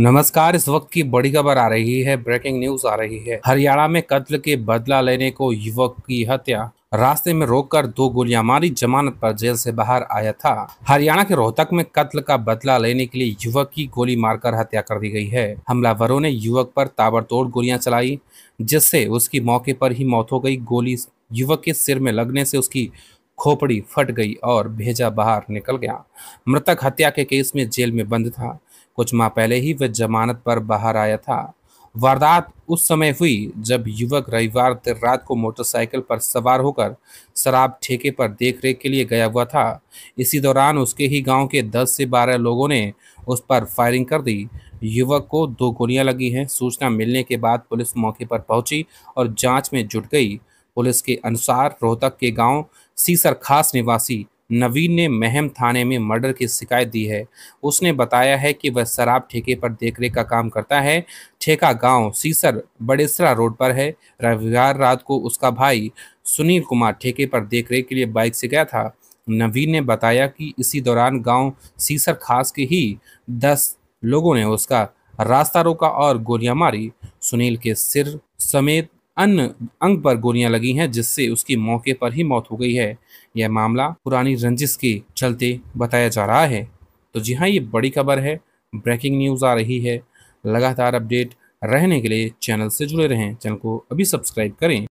नमस्कार इस वक्त की बड़ी खबर आ रही है ब्रेकिंग न्यूज आ रही है हरियाणा में कत्ल के बदला लेने को युवक की हत्या रास्ते में रोककर दो गोलियां मारी जमानत पर जेल से बाहर आया था हरियाणा के रोहतक में कत्ल का बदला लेने के लिए युवक की गोली मारकर हत्या कर दी गई है हमलावरों ने युवक पर ताबड़तोड़ गोलियां चलाई जिससे उसकी मौके पर ही मौत हो गई गोली युवक के सिर में लगने से उसकी खोपड़ी फट गई और भेजा बाहर निकल गया मृतक हत्या के केस में जेल में बंद था कुछ माह पहले ही वह जमानत पर बाहर आया था वारदात उस समय हुई जब युवक रविवार देर रात को मोटरसाइकिल पर सवार होकर शराब ठेके पर देख रेख के लिए गया हुआ था इसी दौरान उसके ही गांव के 10 से 12 लोगों ने उस पर फायरिंग कर दी युवक को दो गोलियां लगी हैं सूचना मिलने के बाद पुलिस मौके पर पहुंची और जांच में जुट गई पुलिस के अनुसार रोहतक के गांव सीसर खास निवासी नवीन ने महम थाने में मर्डर की शिकायत दी है उसने बताया है कि वह शराब ठेके पर देखरेख का काम करता है ठेका गांव सीसर बड़ेसरा रोड पर है रविवार रात को उसका भाई सुनील कुमार ठेके पर देखरेख के लिए बाइक से गया था नवीन ने बताया कि इसी दौरान गांव सीसर खास के ही दस लोगों ने उसका रास्ता रोका और गोलियां मारी सुनील के सिर समेत अन्य अंग पर गोलियां लगी हैं जिससे उसकी मौके पर ही मौत हो गई है यह मामला पुरानी रंजिश के चलते बताया जा रहा है तो जी हाँ ये बड़ी खबर है ब्रेकिंग न्यूज़ आ रही है लगातार अपडेट रहने के लिए चैनल से जुड़े रहें चैनल को अभी सब्सक्राइब करें